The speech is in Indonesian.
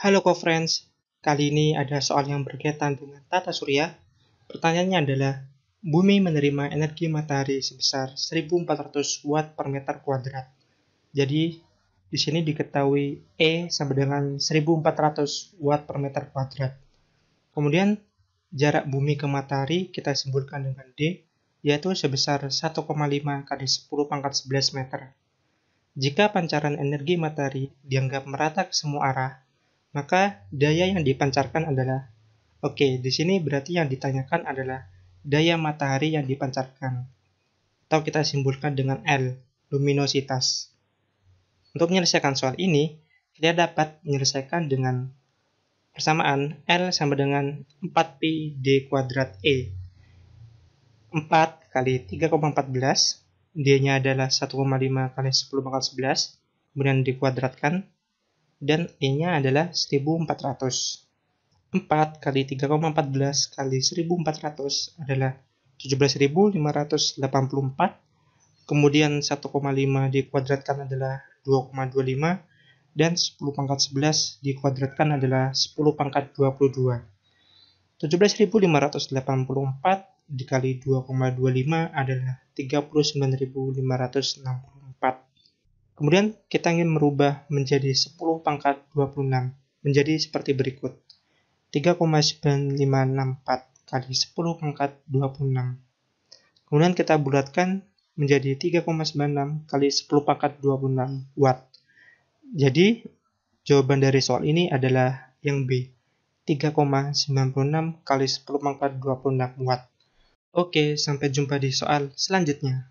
Halo co-friends, kali ini ada soal yang berkaitan dengan tata surya. Pertanyaannya adalah, bumi menerima energi matahari sebesar 1400 watt per meter kuadrat. Jadi, di sini diketahui E sama dengan 1400 watt per meter kuadrat. Kemudian, jarak bumi ke matahari kita sebutkan dengan D, yaitu sebesar 1,5 kali 10 pangkat 11 meter. Jika pancaran energi matahari dianggap merata ke semua arah, maka daya yang dipancarkan adalah Oke, okay, di sini berarti yang ditanyakan adalah daya matahari yang dipancarkan atau kita simpulkan dengan L, luminositas. Untuk menyelesaikan soal ini, kita dapat menyelesaikan dengan persamaan L sama dengan 4pi D kuadrat E. 4 kali 3,14, D-nya adalah 1,5 kali 10 pangkat 11, kemudian dikuadratkan, dan E-nya adalah 1400. 4 kali 3,14 kali 1400 adalah 17.584. Kemudian 1,5 dikuadratkan adalah 2,25 dan 10 pangkat 11 dikuadratkan adalah 10 pangkat 22. 17.584 dikali 2,25 adalah 39.564. Kemudian kita ingin merubah menjadi 10 pangkat 26 menjadi seperti berikut. 3,9564 kali 10 pangkat 26. Kemudian kita bulatkan menjadi 3,96 kali 10 pangkat 26 watt. Jadi jawaban dari soal ini adalah yang B. 3,96 kali 10 pangkat 26 watt. Oke, sampai jumpa di soal selanjutnya.